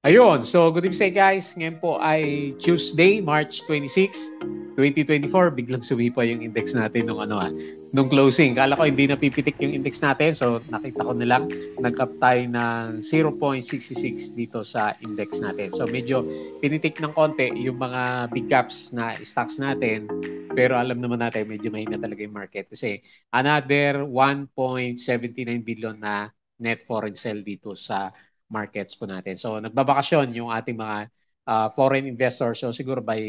Ayun, so good evening guys. Ngayon po ay Tuesday, March 26, 2024. Biglang sumipa yung index natin nung ano ah, nung closing. Kala ko hindi napipitik yung index natin. So nakita ko na lang, nag-up ng 0.66 dito sa index natin. So medyo pinitik ng konti yung mga big caps na stocks natin. Pero alam naman natin, medyo mahina talaga yung market. Kasi another 1.79 billion na net foreign sell dito sa markets po natin. So nagbabakasyon yung ating mga uh, foreign investors. So siguro by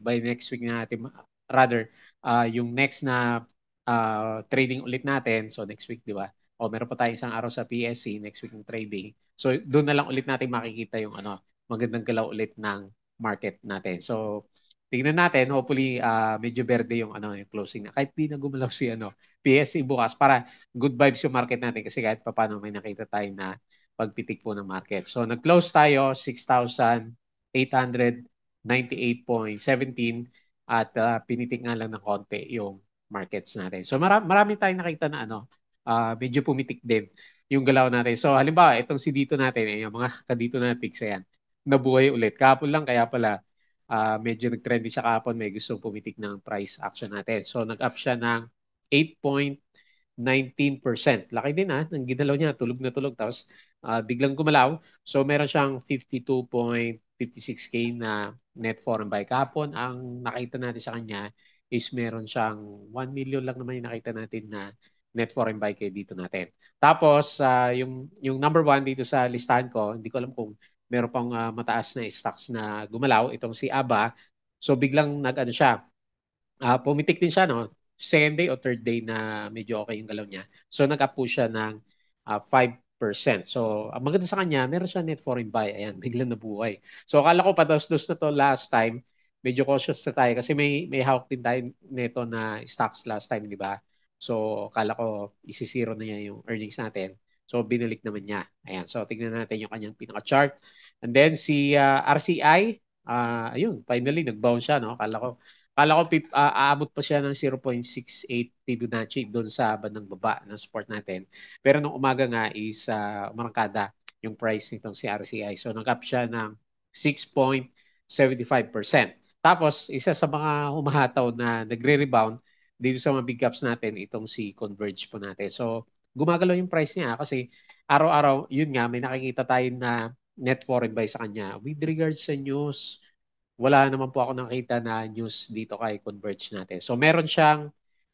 by next week na natin rather uh, yung next na uh, trading ulit natin. So next week, di ba? O meron pa tayo isang araw sa PSC e, next week ng trading. So doon na lang ulit natin makikita yung ano, magandang galaw ulit ng market natin. So tingnan natin, hopefully uh, medyo verde yung ano yung closing na. Kahit di na gumalaw si ano, PSC e bukas para good vibes yung market natin kasi kahit papaano may nakita tayo na pagpitik po ng market. So nag-close tayo 6,898.17 at uh, pinitik nga lang ng konti yung markets natin. So mara- marami tayong nakita na ano, uh, medyo pumitik din yung galaw natin. So halimbawa, itong si dito natin, eh, yung mga kadito na picks, yan, nabuhay ulit. Kapon lang, kaya pala uh, medyo nag-trendy siya kapon, may gusto pumitik ng price action natin. So nag-up siya ng 8.19%. Laki din ha, ah, ng ginalaw niya, tulog na tulog. Tapos uh, biglang gumalaw. So meron siyang 52.56k na net foreign buy. kapon. ang nakita natin sa kanya is meron siyang 1 million lang naman yung nakita natin na net foreign buy kay dito natin. Tapos, uh, yung, yung number one dito sa listahan ko, hindi ko alam kung meron pang uh, mataas na stocks na gumalaw, itong si ABA. So biglang nag-ano siya, uh, pumitik din siya, no? Second day o third day na medyo okay yung galaw niya. So nag-up po siya ng uh, 5 percent. So, ang maganda sa kanya, meron siya net foreign buy. Ayan, biglang nabuhay. So, akala ko pados-dos na to last time. Medyo cautious na tayo kasi may, may hawk din tayo nito na stocks last time, di ba? So, akala ko isisiro na niya yung earnings natin. So, binalik naman niya. Ayan, so tignan natin yung kanyang pinaka-chart. And then, si uh, ah, RCI, uh, ah, ayun, finally, nag-bounce siya, no? Akala ko Kala ko pip, uh, aabot pa siya ng 0.68 Fibonacci doon sa bandang baba ng support natin. Pero nung umaga nga is uh, umarangkada yung price nitong CRCI. So nag-up siya ng 6.75%. Tapos isa sa mga humahataw na nagre-rebound dito sa mga big caps natin, itong si Converge po natin. So gumagalaw yung price niya ah, kasi araw-araw, yun nga, may nakikita tayo na net foreign buy sa kanya with regards sa news wala naman po ako nakita na news dito kay Converge natin. So meron siyang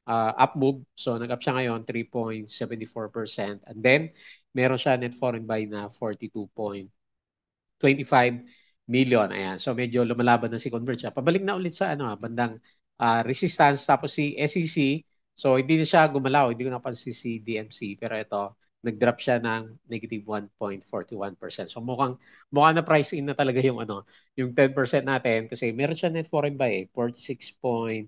uh, up move. So nag-up siya ngayon 3.74% and then meron siya net foreign buy na 42.25 million. Ayan. So medyo lumalaban na si Converge. Ah, pabalik na ulit sa ano, ah, bandang uh, resistance tapos si SEC. So hindi na siya gumalaw, hindi ko napansin si DMC pero ito nag-drop siya ng negative 1.41%. So mukhang, mukhang na-price in na talaga yung, ano, yung 10% natin kasi meron siya net foreign buy, 46.04 eh,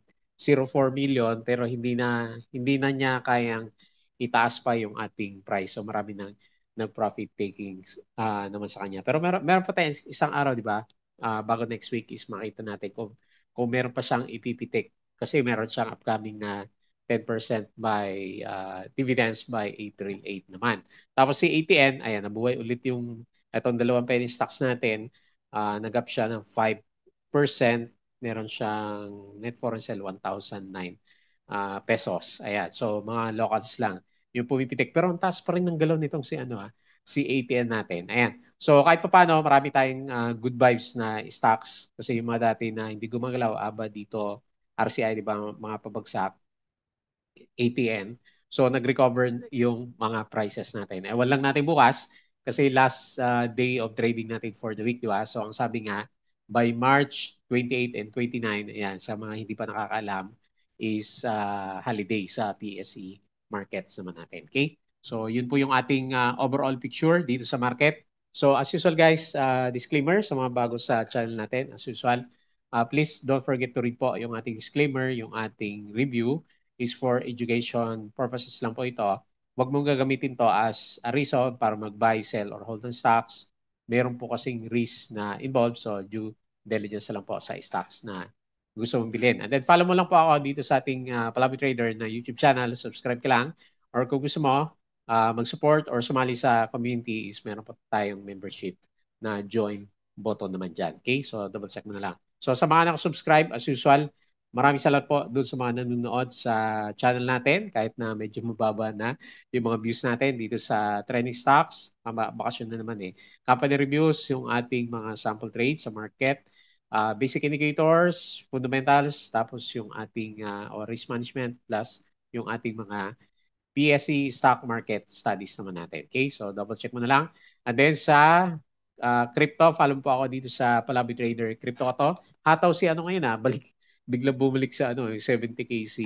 million pero hindi na, hindi na niya kayang itaas pa yung ating price. So marami nang nag-profit taking uh, ah, naman sa kanya. Pero meron, meron pa tayong isang araw, di ba? Uh, bago next week is makita natin kung, kung meron pa siyang ipipitik kasi meron siyang upcoming na 10% by uh, dividends by 838 naman. Tapos si ATN, ayan, nabuhay ulit yung itong dalawang penny stocks natin. Uh, nag-up siya ng 5%. Meron siyang net foreign sale 1,009 uh, ah, pesos. Ayan, so mga locals lang yung pumipitik. Pero ang taas pa rin ng galaw nitong si ano ha, ah, si ATN natin. Ayan. So kahit pa paano, marami tayong uh, good vibes na stocks kasi yung mga dati na hindi gumagalaw, aba dito, RCI, di ba, mga pabagsak, ATN. So nag-recover yung mga prices natin. Ewan lang natin bukas kasi last uh, day of trading natin for the week, di ba? So ang sabi nga, by March 28 and 29, ayan, sa mga hindi pa nakakaalam, is uh, holiday sa PSE markets naman natin. Okay? So yun po yung ating uh, overall picture dito sa market. So as usual guys, uh, disclaimer sa mga bago sa channel natin. As usual, uh, please don't forget to read po yung ating disclaimer, yung ating review, is for education purposes lang po ito. Huwag mong gagamitin to as a reason para mag-buy, sell, or hold on stocks. Meron po kasing risk na involved. So, due diligence lang po sa stocks na gusto mong bilhin. And then, follow mo lang po ako dito sa ating uh, ah, Palabi Trader na YouTube channel. Subscribe ka lang. Or kung gusto mo uh, mag-support or sumali sa community is meron po tayong membership na join button naman dyan. Okay? So, double check mo na lang. So, sa mga subscribe as usual, Maraming salamat po doon sa mga nanonood sa channel natin kahit na medyo mababa na yung mga views natin dito sa trending stocks. Mga Bakasyon na naman eh. Company reviews, yung ating mga sample trades sa market, uh, basic indicators, fundamentals, tapos yung ating uh, risk management plus yung ating mga PSE stock market studies naman natin. Okay, so double check mo na lang. And then sa uh, crypto, follow po ako dito sa Palabi Trader Crypto ko to. Hataw si ano ngayon ha, balik bigla bumalik sa ano, yung 70kc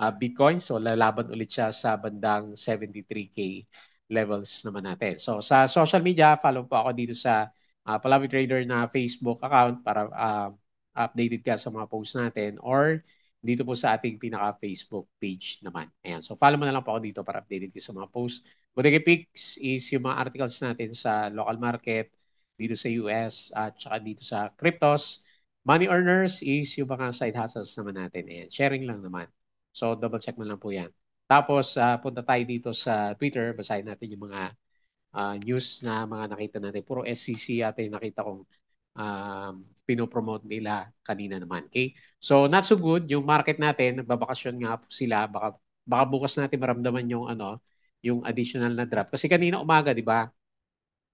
uh, ah, Bitcoin. So lalaban ulit siya sa bandang 73k levels naman natin. So sa social media, follow po ako dito sa uh, ah, Palawi Trader na Facebook account para uh, updated ka sa mga posts natin or dito po sa ating pinaka-Facebook page naman. Ayan. So, follow mo na lang po ako dito para updated kayo sa mga posts. Bodega Picks is yung mga articles natin sa local market, dito sa US, at saka dito sa Cryptos. Money earners is yung mga side hustles naman natin. Ayan, eh. sharing lang naman. So, double check mo lang po yan. Tapos, uh, punta tayo dito sa Twitter. Basahin natin yung mga uh, news na mga nakita natin. Puro SCC yata yung nakita kong um, pinopromote nila kanina naman. Okay? So, not so good. Yung market natin, nagbabakasyon nga po sila. Baka, baka bukas natin maramdaman yung, ano, yung additional na drop. Kasi kanina umaga, di ba,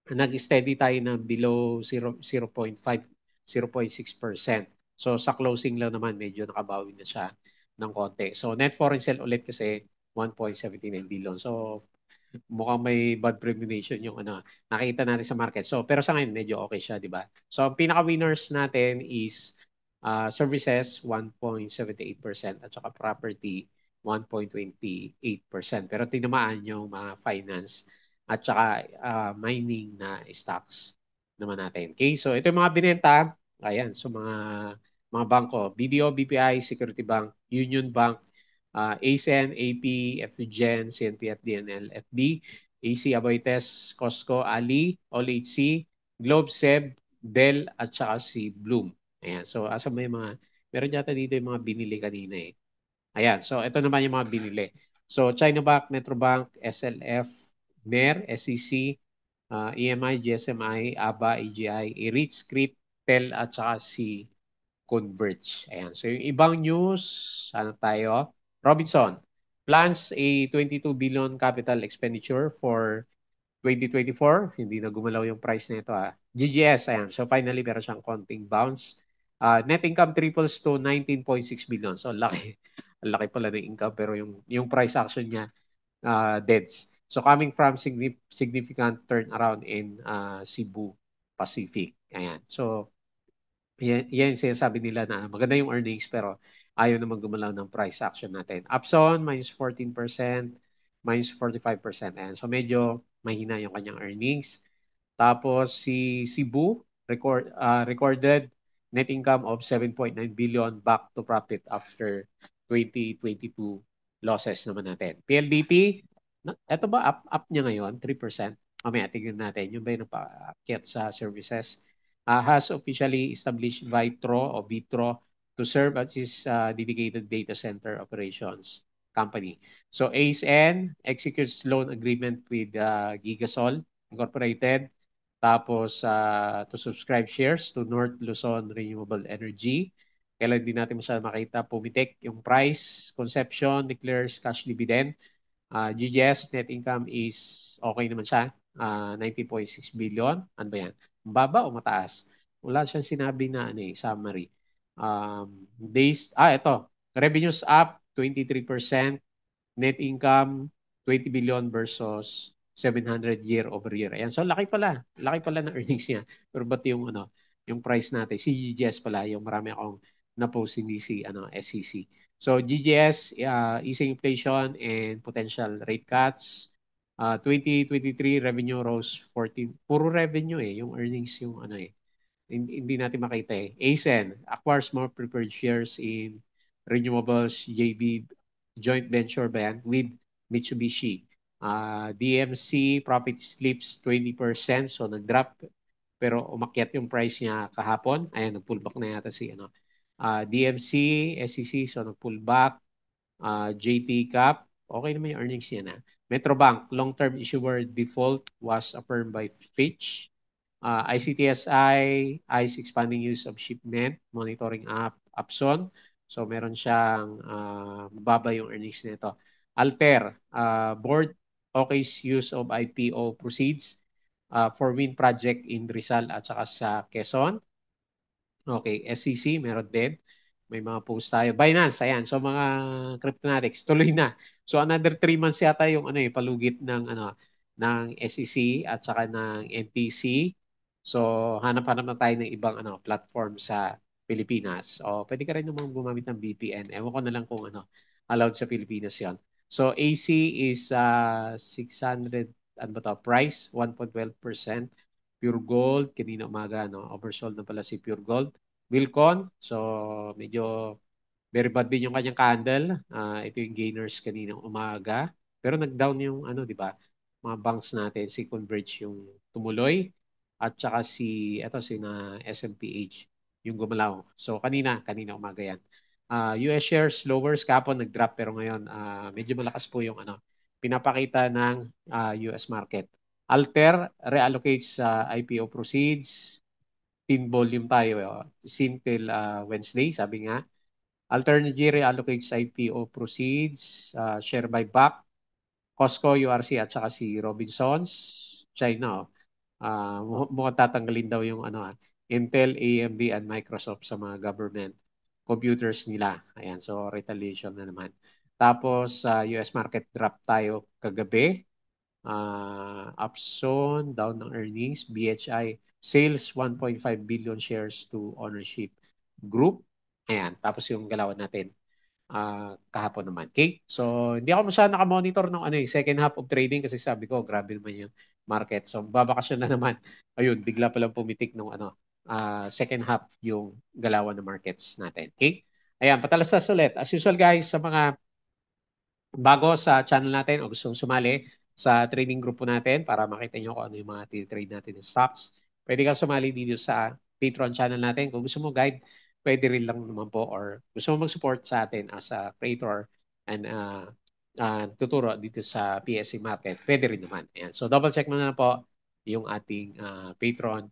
nag-steady tayo ng below 0, 0.5 0.6%. So sa closing lang naman medyo nakabawi na siya ng konti. So net foreign sale ulit kasi 1.79 billion. So mukhang may bad premonition yung ano nakita natin sa market. So pero sa ngayon medyo okay siya, di ba? So ang pinaka winners natin is uh, services 1.78% at saka property 1.28%. Pero tinamaan yung mga finance at saka uh, mining na stocks naman natin. Okay, so ito yung mga binenta. Ayan, so mga mga bangko, BDO, BPI, Security Bank, Union Bank, uh, ah, ASEN, AP, FGen, CNP, FDNL, FB, AC, Aboites, Costco, Ali, OLHC, Globe, Seb, Dell, at saka si Bloom. Ayan, so asa may mga, meron yata dito yung mga binili kanina eh. Ayan, so ito naman yung mga binili. So China Bank, Metrobank, SLF, MER, SEC, uh, ah, EMI, GSMI, ABA, AGI, e ERITS, CRIT, Tel at saka si Converge. Ayan. So yung ibang news, ano tayo? Robinson plans a 22 billion capital expenditure for 2024. Hindi na gumalaw yung price nito ah. GGS, ayan. So finally, meron siyang konting bounce. Uh, net income triples to 19.6 billion. So laki. laki pala ng income pero yung yung price action niya uh, deads. So coming from signif- significant turnaround in uh, Cebu Pacific. Ayan. So yan, yan sinasabi nila na maganda yung earnings pero ayaw naman gumalaw ng price action natin. Upson, minus 14%, minus 45%. Ayan. So medyo mahina yung kanyang earnings. Tapos si Cebu, record, uh, recorded net income of 7.9 billion back to profit after 2022 losses naman natin. PLDT, ito ba up, up niya ngayon? 3%? Mamaya tingnan natin. Yung ba yung napakyat ah, sa services? uh, has officially established Vitro or Vitro to serve as its uh, dedicated data center operations company. So ASN executes loan agreement with uh, Gigasol Incorporated tapos uh, to subscribe shares to North Luzon Renewable Energy. Kailan din natin masyadong makita pumitik yung price, conception, declares cash dividend. Uh, GGS net income is okay naman siya uh, ah, 90.6 billion. Ano ba yan? Baba o mataas? Wala siyang sinabi na ano, eh, summary. Um, based, ah, ito. Revenues up 23%. Net income 20 billion versus 700 year over year. Ayan. So, laki pala. Laki pala ng earnings niya. Pero ba't yung, ano, yung price natin? Si GGS pala, yung marami akong na-post hindi si ano, SEC. So, GGS, uh, ah, easing inflation and potential rate cuts. Uh, ah, 2023 revenue rose 14. Puro revenue eh, yung earnings yung ano eh. Hindi, hindi natin makita eh. ASEN acquires more preferred shares in renewables JV joint venture ba with Mitsubishi. Uh, ah, DMC profit slips 20% so nag-drop pero umakyat yung price niya kahapon. Ayan, nag-pullback na yata si ano. Uh, ah, DMC, SEC, so nag-pullback. Uh, JT Cap, okay naman yung earnings niya na. Metrobank long-term issuer default was affirmed by Fitch. Uh, ICTSI, ICE expanding use of shipment monitoring app, Apson. So meron siyang uh, mababa yung earnings nito. Alter, uh, board OK's use of IPO proceeds uh, for wind project in Rizal at saka sa Quezon. Okay, SCC e meron din. May mga post tayo. Binance, ayan. So mga cryptonatics, tuloy na. So another 3 months yata yung ano, eh, palugit ng ano ng SEC at saka ng NTC. So hanap-hanap na tayo ng ibang ano platform sa Pilipinas. O pwede ka rin namang gumamit ng VPN. Ewan ko na lang kung ano allowed sa Pilipinas 'yon. So AC is uh, ah, 600 ano ba to? Price 1.12%. Pure Gold, kanina umaga, no? oversold na pala si Pure Gold. Wilcon. So medyo very bad din yung kanyang candle. Uh, ito yung gainers kanina umaga. Pero nag-down yung ano, 'di ba? Mga banks natin, si Converge yung tumuloy at saka si eto si na SMPH yung gumalaw. So kanina, kanina umaga yan. Uh, ah, US shares lower kapon nag-drop pero ngayon uh, medyo malakas po yung ano pinapakita ng uh, US market. Alter reallocates uh, IPO proceeds. 15 volume tayo. Eh, oh. Simple uh, Wednesday, sabi nga. Alternate GRE allocates IPO proceeds, uh, share buyback, Costco, URC at saka si Robinsons, China. Uh, mukhang tatanggalin daw yung ano, Intel, AMD and Microsoft sa mga government computers nila. Ayan, so retaliation na naman. Tapos uh, US market drop tayo kagabi uh, ah, Upson, down ng earnings, BHI, sales 1.5 billion shares to ownership group. Ayan, tapos yung galawan natin uh, kahapon naman. Okay? So, hindi ako masyadong nakamonitor ng ano, yung eh, second half of trading kasi sabi ko, grabe naman yung market. So, babakasyon na naman. Ayun, bigla palang pumitik ng ano, uh, second half yung galawan ng markets natin. Okay? Ayan, patalastas ulit. As usual guys, sa mga bago sa channel natin o gusto sumali, sa trading group po natin para makita nyo kung ano yung mga trade natin ng stocks. Pwede kang sumali dito sa Patreon channel natin. Kung gusto mo guide, pwede rin lang naman po or gusto mo mag-support sa atin as a creator and uh, uh, tuturo dito sa PSC e market, pwede rin naman. Ayan. So double check mo na po yung ating uh, Patreon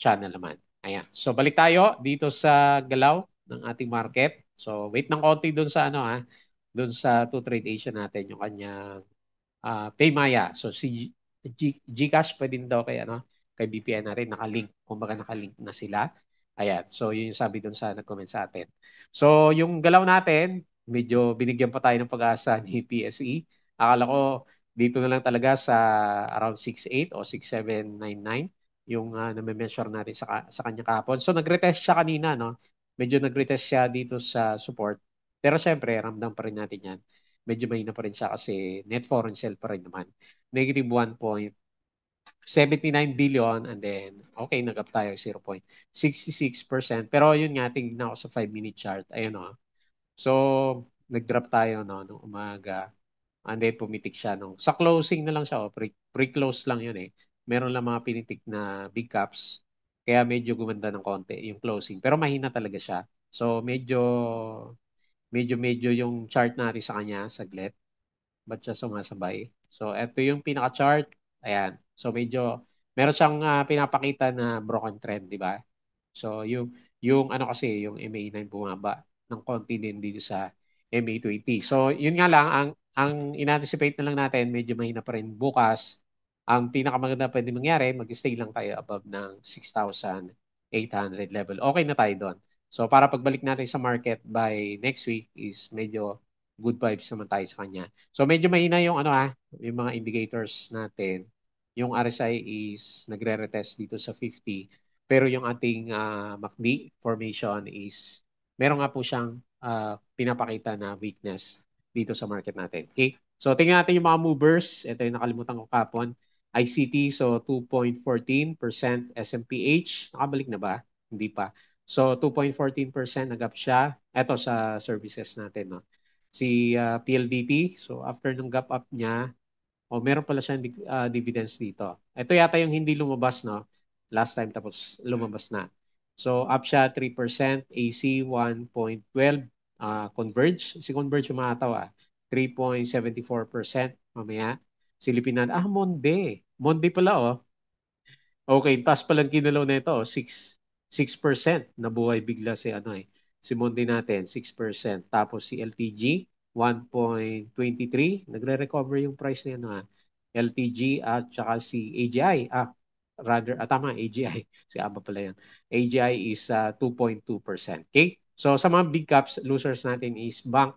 channel naman. Ayan. So balik tayo dito sa galaw ng ating market. So wait ng konti doon sa ano ha, doon sa 2 Trade Asia natin yung kanyang uh, ah, Paymaya. So si G- Gcash pwede na daw kay, ano, kay BPN na rin nakalink. Kumbaga nakalink na sila. Ayan. So yun yung sabi doon sa nag-comment sa atin. So yung galaw natin, medyo binigyan pa tayo ng pag-asa ni PSE. Akala ko dito na lang talaga sa around 6.8 o 6.799 yung uh, ah, name-measure natin sa, sa kanya kahapon. So nagretest siya kanina, no? Medyo nagretest siya dito sa support. Pero siyempre, ramdam pa rin natin yan medyo mahina pa rin siya kasi net foreign sale pa rin naman. Negative 1.79 billion and then okay, nag-up tayo 0.66%. Pero yun nga, tingnan ako sa 5-minute chart. Ayun o. Oh. So, nag-drop tayo no, nung umaga. And then pumitik siya. Nung, sa closing na lang siya. Oh, pre, pre-close lang yun eh. Meron lang mga pinitik na big caps. Kaya medyo gumanda ng konti yung closing. Pero mahina talaga siya. So medyo medyo-medyo yung chart natin sa kanya, saglit. Ba't siya sumasabay? So, ito yung pinaka-chart. Ayan. So, medyo, meron siyang uh, pinapakita na broken trend, di ba? So, yung, yung ano kasi, yung MA9 bumaba ng konti din dito sa MA20. So, yun nga lang, ang, ang in-anticipate na lang natin, medyo mahina pa rin bukas. Ang pinakamaganda pwede mangyari, mag-stay lang tayo above ng 6,800 level. Okay na tayo doon. So para pagbalik natin sa market by next week is medyo good vibes naman tayo sa kanya. So medyo mahina yung ano ah, yung mga indicators natin. Yung RSI is nagre-retest dito sa 50 pero yung ating uh, MACD formation is meron nga po siyang uh, pinapakita na weakness dito sa market natin. Okay? So tingnan natin yung mga movers. Ito yung nakalimutan ko kapon. ICT so 2.14%, SMPH nakabalik na ba? Hindi pa. So 2.14% nag-up siya. Ito sa services natin. No? Si uh, ah, PLDT, so after ng gap up niya, o oh, meron pala siyang uh, dividends dito. Ito yata yung hindi lumabas, no? Last time tapos lumabas na. So up siya 3%, AC 1.12, uh, Converge. Si Converge yung maataw ah. 3.74% mamaya. Si Lipinan, ah, Monde. Monde pala oh. Okay, taas palang kinalaw na ito, oh, 6. 6% nabuhay bigla si ano eh. Si Monday natin 6%, tapos si LTG 1.23, nagre-recover yung price niya ano ha. LTG at saka si AGI. Ah, rather, ah, tama, AGI. Si Aba pala yan. AGI is uh, ah, 2.2%. Okay? So sa mga big caps, losers natin is bank,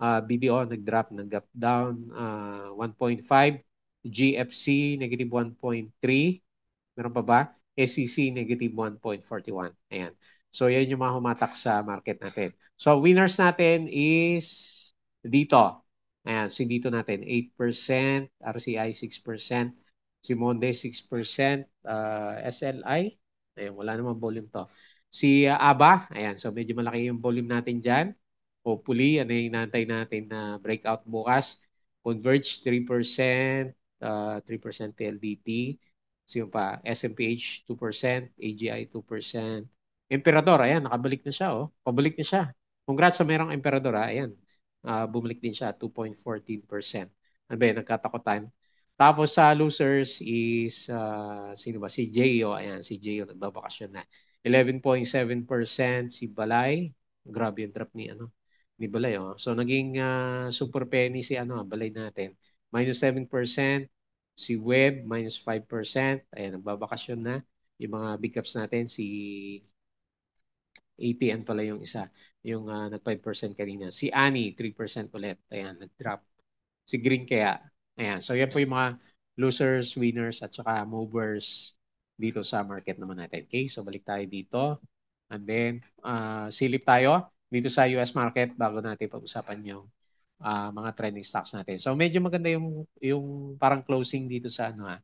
uh, ah, BDO nag-drop, nag-gap down uh, 1.5, GFC negative 1.3, meron pa ba? SEC negative 1.41. Ayan. So yan yung mga humatak sa market natin. So winners natin is dito. Ayan, si dito natin 8%, RCI 6%, si Monde 6%, uh, SLI. Ayan, wala namang volume to. Si uh, ABA, ayan, so medyo malaki yung volume natin dyan. Hopefully, ano yung inaantay natin na breakout bukas. Converge 3%, uh, 3% PLDT. So yung pa, SMPH 2%, AGI 2%. Emperador, ayan, nakabalik na siya. Oh. Pabalik na siya. Congrats sa merong emperador. Ha? Ah, ayan, uh, bumalik din siya, 2.14%. Ano ba yun, nagkatakot Tapos sa uh, losers is, uh, sino ba? Si Jeyo. Ayan, si Jeyo nagbabakasyon na. 11.7%. Si Balay. Grabe yung drop ni, ano, ni Balay. Oh. So naging uh, super penny si ano, Balay natin. Minus 7% si Web, minus 5%. Ayan, nagbabakasyon na yung mga big caps natin. Si ATN ano pala yung isa, yung uh, nag 5% kanina. Si Ani, 3% ulit. Ayan, nag-drop. Si Green kaya. Ayan, so yan po yung mga losers, winners, at saka movers dito sa market naman natin. Okay, so balik tayo dito. And then, uh, silip tayo dito sa US market bago natin pag-usapan yung uh, mga trending stocks natin. So medyo maganda yung yung parang closing dito sa ano ha, ah,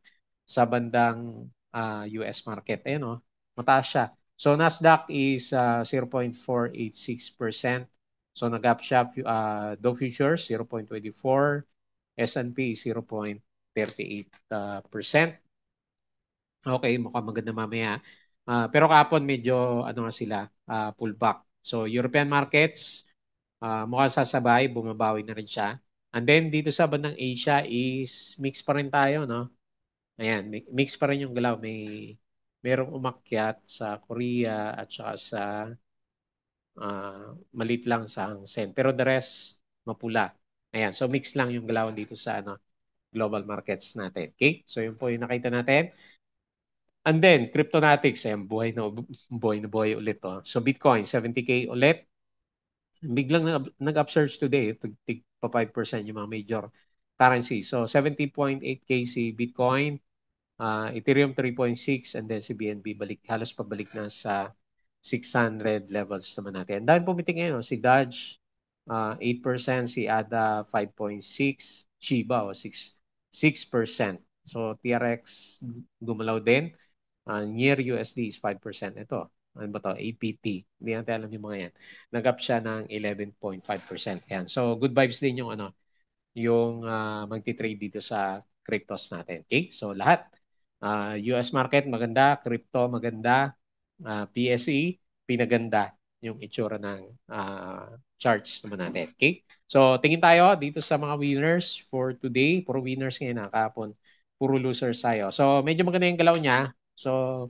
sa bandang uh, ah, US market eh oh, no. Mataas siya. So Nasdaq is uh, 0.486%. So nag-up siya uh, Dow Futures 0.24, S&P 0.38%. Uh, percent. okay, mukhang maganda mamaya. Uh, pero kahapon medyo ano nga sila, uh, pullback. So European markets uh, mukhang sasabay, bumabawi na rin siya. And then dito sa bandang Asia is mix pa rin tayo, no? Ayan, mix pa rin yung galaw. May merong umakyat sa Korea at saka sa uh, ah, malit lang sa Hang Seng. Pero the rest, mapula. Ayan, so mix lang yung galaw dito sa ano, global markets natin. Okay? So yun po yung nakita natin. And then, cryptonatics, ayan, buhay na buhay, na buhay ulit to. Oh. So Bitcoin, 70K ulit biglang nag-upsurge today, tig pa 5% yung mga major currency. So 70.8K si Bitcoin, uh, Ethereum 3.6, and then si BNB balik, halos pabalik na sa 600 levels naman natin. And dahil pumiting ngayon, oh, si Dodge uh, ah, 8%, si ADA 5.6, Chiba o 6, 6%. So TRX gumalaw din. Uh, near USD is 5%. Ito, ano ba to, APT. Hindi natin alam yung mga yan. Nag-up siya ng 11.5%. Ayan. So, good vibes din yung ano, yung uh, magti-trade dito sa cryptos natin. Okay? So, lahat. Uh, ah, US market, maganda. Crypto, maganda. Uh, ah, PSE, pinaganda yung itsura ng uh, charts naman natin. Okay? So, tingin tayo dito sa mga winners for today. Puro winners ngayon, nakapon. Puro losers tayo. So, medyo maganda yung galaw niya. So,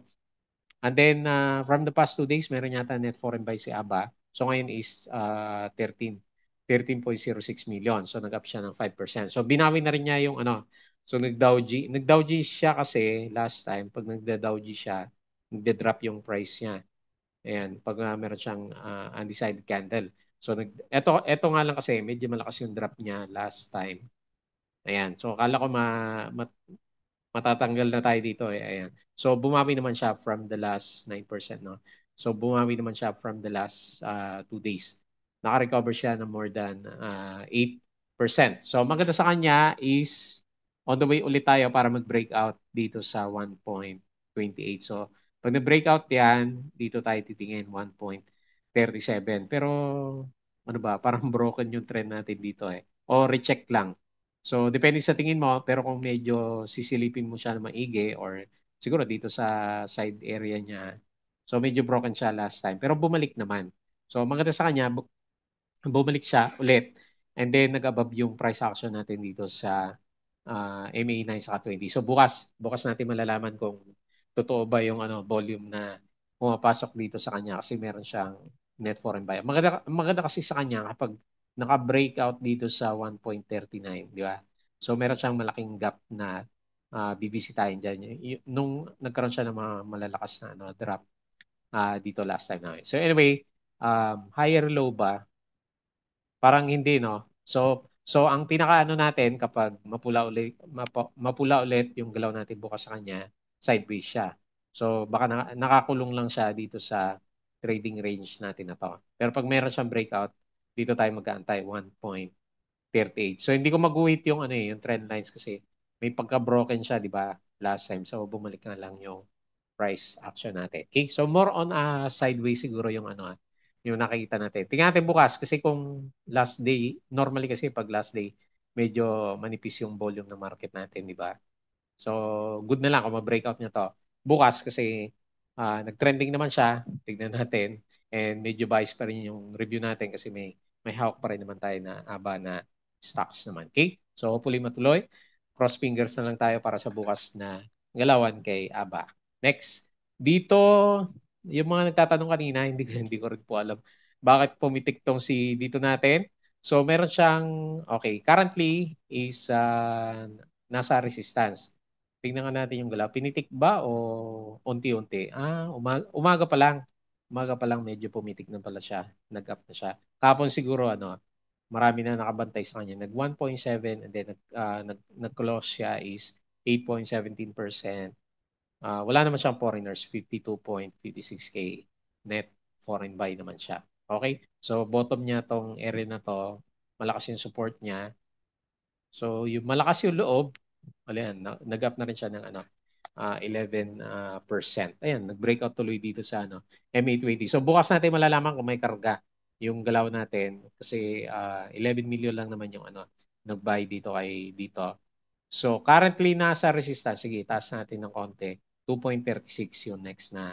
And then uh, from the past two days, meron yata net foreign buy si ABA. So ngayon is uh, 13. 13.06 million. So nag-up siya ng 5%. So binawi na rin niya yung ano. So nag-dowji. Nag-dowji siya kasi last time, pag nag-dowji siya, nag drop yung price niya. Ayan, pag uh, meron siyang uh, undecided candle. So nag eto eto nga lang kasi medyo malakas yung drop niya last time. Ayan, so akala ko ma, ma matatanggal na tayo dito eh. Ayan. So bumawi naman siya from the last 9%, no? So bumawi naman siya from the last uh, two days. Naka-recover siya na more than uh, ah, 8%. So maganda sa kanya is on the way ulit tayo para mag-breakout dito sa 1.28. So pag na-breakout yan, dito tayo titingin 1.37. Pero ano ba, parang broken yung trend natin dito eh. O recheck lang. So, depende sa tingin mo, pero kung medyo sisilipin mo siya na maigi or siguro dito sa side area niya, so medyo broken siya last time. Pero bumalik naman. So, maganda sa kanya, bu bumalik siya ulit. And then, nag-above yung price action natin dito sa uh, MA9 sa 20. So, bukas, bukas natin malalaman kung totoo ba yung ano volume na pumapasok dito sa kanya kasi meron siyang net foreign buy. Maganda, maganda kasi sa kanya kapag naka-breakout dito sa 1.39, di ba? So meron siyang malaking gap na uh, bibisitahin diyan nung nagkaroon siya ng mga malalakas na ano, drop uh, dito last time namin. So anyway, um, higher low ba? Parang hindi no. So so ang ano natin kapag mapula ulit mapa, mapula ulit yung galaw natin bukas sa kanya, sideways siya. So baka na, nakakulong lang siya dito sa trading range natin na to. Pero pag meron siyang breakout, dito tayo magkaantay 1.38. So hindi ko mag-wait yung ano eh, yung trend lines kasi may pagka-broken siya, 'di ba? Last time. So bumalik na lang yung price action natin. Okay? So more on a uh, sideways siguro yung ano ah, yung nakikita natin. Tingnan natin bukas kasi kung last day, normally kasi pag last day, medyo manipis yung volume ng market natin, di ba? So, good na lang kung ma-breakout niya to. Bukas kasi uh, ah, nag naman siya, tignan natin. And medyo bias pa rin yung review natin kasi may may hawak pa rin naman tayo na aba na stocks naman. Okay? So hopefully matuloy. Cross fingers na lang tayo para sa bukas na galawan kay aba. Next. Dito, yung mga nagtatanong kanina, hindi, hindi ko rin po alam bakit pumitik tong si dito natin. So meron siyang, okay, currently is uh, nasa resistance. Tingnan nga natin yung galaw. Pinitik ba o unti-unti? Ah, umaga, umaga pa lang umaga pa lang medyo pumitik na pala siya. Nag-up na siya. Kapon siguro ano, marami na nakabantay sa kanya. Nag 1.7 and then nag, uh, nag, close siya is 8.17%. Uh, ah, wala naman siyang foreigners, 52.56k net foreign buy naman siya. Okay? So bottom niya tong area na to, malakas yung support niya. So yung malakas yung loob, alin, nag-up na rin siya ng ano, uh, 11%. Uh, Ayan, nag-breakout tuloy dito sa ano, MA20. So bukas natin malalaman kung may karga yung galaw natin kasi uh, ah, 11 million lang naman yung ano nag-buy dito kay dito. So currently nasa resistance, sige, taas natin ng konti. 2.36 yung next na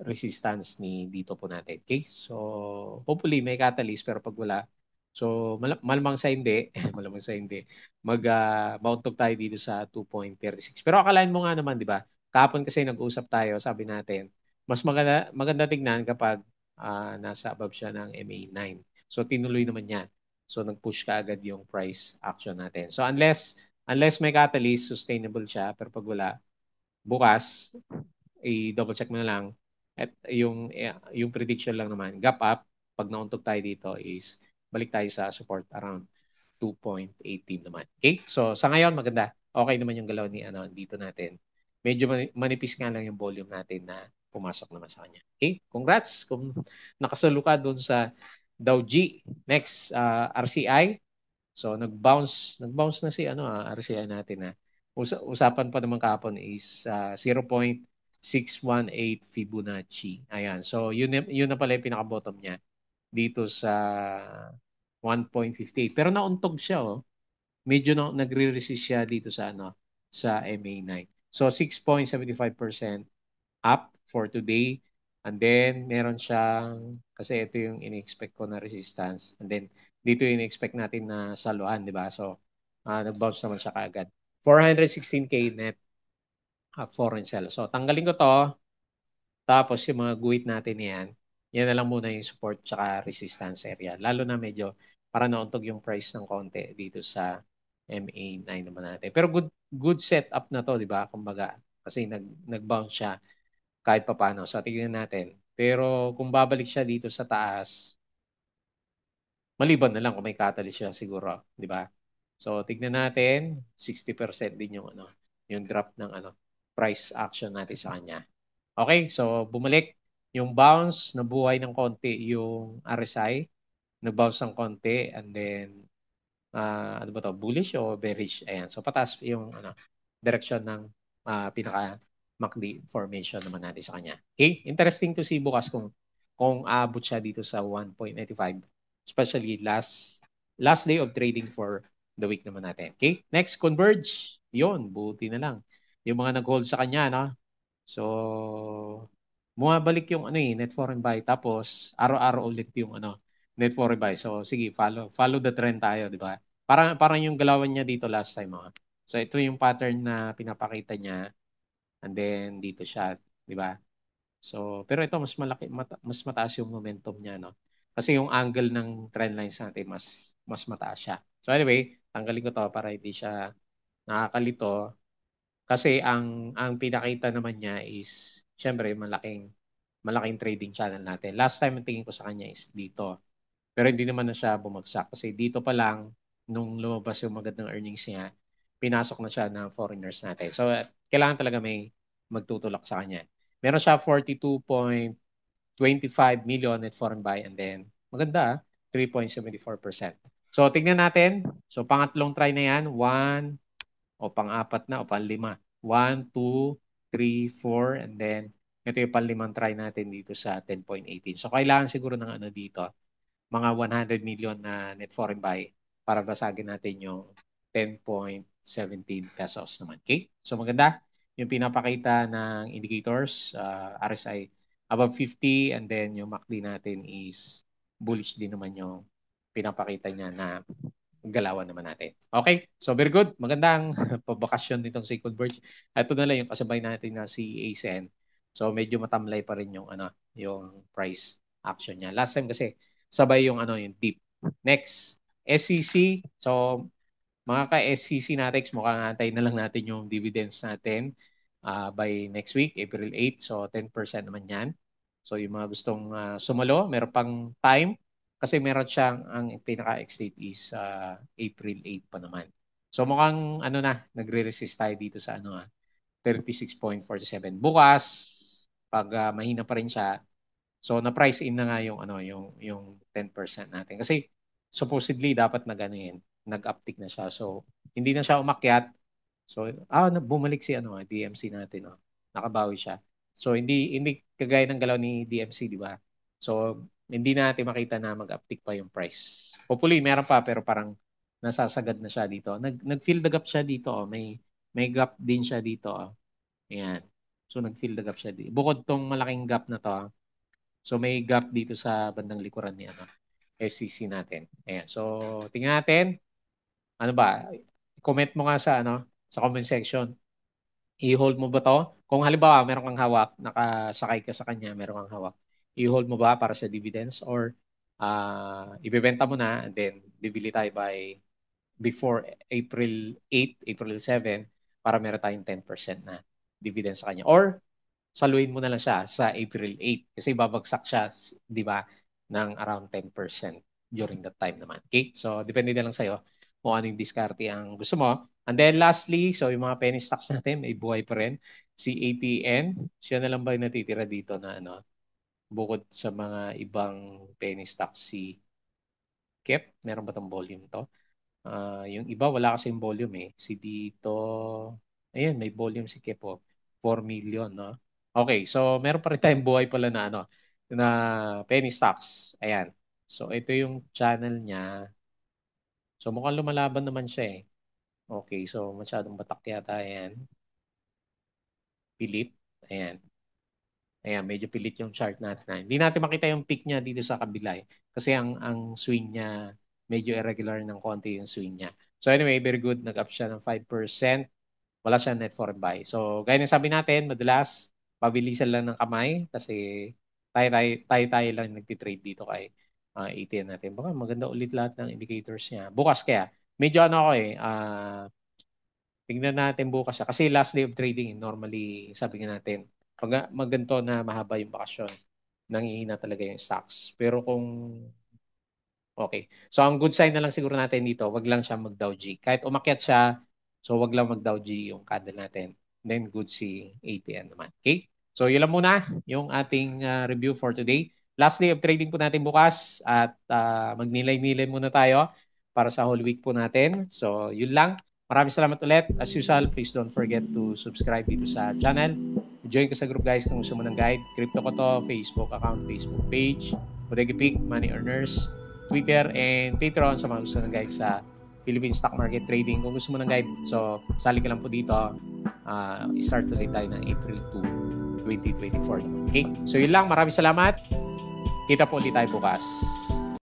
resistance ni dito po natin. Okay? So hopefully may catalyst pero pag wala, So mal- malamang sa hindi, malamang sa hindi, mag uh, mauntog tayo dito sa 2.36. Pero akalain mo nga naman, di ba? Kapon kasi nag-usap tayo, sabi natin, mas maganda, maganda tignan kapag uh, nasa above siya ng MA9. So tinuloy naman yan. So nag-push ka agad yung price action natin. So unless unless may catalyst, sustainable siya. Pero pag wala, bukas, i-double check mo na lang. At yung, eh, yung prediction lang naman, gap up, pag nauntog tayo dito is balik tayo sa support around 2.18 naman. Okay? So sa ngayon maganda. Okay naman yung galaw ni ano dito natin. Medyo manipis nga lang yung volume natin na pumasok naman sa kanya. Okay? Congrats kung nakasalo ka doon sa Dow G. Next, uh, ah, RCI. So nag-bounce, nag-bounce na si ano uh, ah, RCI natin na. Ah. Us- usapan pa naman kahapon is uh, 0.618 Fibonacci. Ayan. So yun yun na pala yung pinaka bottom niya dito sa 1.58. Pero nauntog siya oh. Medyo no, nagre-resist siya dito sa ano sa MA9. So 6.75% up for today. And then meron siyang kasi ito yung inexpect ko na resistance. And then dito yung inexpect natin na saluhan, di ba? So uh, nag-bounce naman siya kaagad. 416k net uh, foreign sell. So tanggalin ko to. Tapos yung mga guhit natin yan yan na lang muna yung support tsaka resistance area. Lalo na medyo para nauntog yung price ng konti dito sa MA9 naman natin. Pero good good setup na to, di ba? Kumbaga, kasi nag nag-bounce siya kahit papaano. So tingnan natin. Pero kung babalik siya dito sa taas, maliban na lang kung may catalyst siya siguro, di ba? So tignan natin, 60% din yung ano, yung drop ng ano price action natin sa kanya. Okay, so bumalik yung bounce, buhay ng konti yung RSI, bounce ng konti, and then, uh, ano ba to, bullish o bearish? Ayan, so patas yung ano, direction ng uh, pinaka MACD formation naman natin sa kanya. Okay? Interesting to see bukas kung kung aabot siya dito sa 1.85 especially last last day of trading for the week naman natin. Okay? Next, Converge. yon buti na lang. Yung mga nag-hold sa kanya, no? So, bumabalik yung ano eh, net foreign buy. Tapos, araw-araw ulit yung ano, net foreign buy. So, sige, follow, follow the trend tayo, di ba? Para parang yung galawan niya dito last time. Oh. So, ito yung pattern na pinapakita niya. And then, dito siya, di ba? So, pero ito, mas malaki, mata, mas mataas yung momentum niya, no? Kasi yung angle ng trend lines natin, mas, mas mataas siya. So, anyway, tanggalin ko to para hindi siya nakakalito. Kasi ang, ang pinakita naman niya is syempre malaking malaking trading channel natin. Last time ang tingin ko sa kanya is dito. Pero hindi naman na siya bumagsak kasi dito pa lang nung lumabas yung magandang earnings niya, pinasok na siya ng foreigners natin. So eh, kailangan talaga may magtutulak sa kanya. Meron siya 42.25 million at foreign buy and then maganda 3.74%. Ah, so tingnan natin. So pangatlong try na yan, 1 o pang-apat na o pang-lima. 1 2 3, 4, and then ito yung panlimang try natin dito sa 10.18. So kailangan siguro ng ano dito, mga 100 million na net foreign buy para basagin natin yung 10.17 pesos naman. Okay? So maganda yung pinapakita ng indicators, uh, RSI above 50 and then yung MACD natin is bullish din naman yung pinapakita niya na galawan naman natin. Okay? So very good. Magandang pabakasyon nitong Sacred Birch. Ito na lang yung kasabay natin na si ASN. So medyo matamlay pa rin yung ano, yung price action niya. Last time kasi sabay yung ano yung deep. Next, SEC. So mga ka-SEC natin, mukhang antay na lang natin yung dividends natin uh, by next week, April 8. So 10% naman yan. So yung mga gustong uh, sumalo, meron pang time kasi meron siyang, ang pinaka-ex-date is uh, April 8 pa naman. So mukhang ano na, nagre-resist tayo dito sa ano ah, 36.47. Bukas, pag uh, mahina pa rin siya, so na-price in na nga yung ano, yung yung 10% natin. Kasi supposedly dapat na ganun, nag-uptick na siya. So hindi na siya umakyat. So ah bumalik si ano, ah, DMC natin oh. Nakabawi siya. So hindi hindi kagaya ng galaw ni DMC, di ba? So hindi natin makita na mag-uptick pa yung price. Hopefully, meron pa pero parang nasasagad na siya dito. Nag, nag-fill the gap siya dito. Oh. May, may gap din siya dito. Oh. Ayan. So, nag-fill the gap siya dito. Bukod tong malaking gap na to. Ah. So, may gap dito sa bandang likuran ni ano, SCC natin. Ayan. So, tingnan natin. Ano ba? Comment mo nga sa ano sa comment section. I-hold mo ba to? Kung halimbawa, meron kang hawak, nakasakay ka sa kanya, meron kang hawak i-hold mo ba para sa dividends or uh, ibebenta mo na and then bibili tayo by before April 8, April 7 para meron tayong 10% na dividends sa kanya. Or saluin mo na lang siya sa April 8 kasi babagsak siya, di ba, ng around 10% during that time naman. Okay? So, depende na lang sa'yo kung ano yung diskarte ang gusto mo. And then lastly, so yung mga penny stocks natin, may buhay pa rin. Si ATN, siya na lang ba yung natitira dito na ano, bukod sa mga ibang penny stocks si KEP, meron ba tong volume to? Uh, yung iba wala kasi yung volume eh. Si dito, ayun, may volume si KEP oh. 4 million no. Okay, so meron pa rin tayong buhay pala na ano na penny stocks. Ayan. So ito yung channel niya. So mukhang lumalaban naman siya eh. Okay, so masyadong batak yata. Ayan. Pilit. Ayan. Ayan, medyo pilit yung chart natin. Ah, hindi natin makita yung peak niya dito sa kabila eh. Kasi ang, ang swing niya, medyo irregular ng konti yung swing niya. So anyway, very good. Nag-up siya ng 5%. Wala siya net foreign buy. So gaya na sabi natin, madalas, pabilisan lang ng kamay kasi tayo-tayo tayo lang nagtitrade dito kay uh, ah, ATN natin. Baka maganda ulit lahat ng indicators niya. Bukas kaya, medyo ano ako eh, uh, ah, tingnan natin bukas siya. Kasi last day of trading, eh, normally sabi nga natin, pag maganto na mahaba yung bakasyon, nangihina talaga yung stocks. Pero kung okay. So ang good sign na lang siguro natin dito, wag lang siya mag-doji. Kahit umakyat siya, so wag lang mag-doji yung candle natin. Then good si ATN naman. Okay? So yun lang muna yung ating uh, review for today. Last day of trading po natin bukas at uh, magnilay-nilay muna tayo para sa whole week po natin. So yun lang. Maraming salamat ulit. As usual, please don't forget to subscribe dito sa channel. Join ka sa group guys kung gusto mo ng guide. Crypto ko to, Facebook account, Facebook page, Bodega Peak, Money Earners, Twitter, and Patreon sa mga gusto ng guide sa Philippine Stock Market Trading. Kung gusto mo ng guide, so sali ka lang po dito. Uh, start na tayo ng April 2, 2024. Okay? So yun lang. Maraming salamat. Kita po ulit tayo bukas.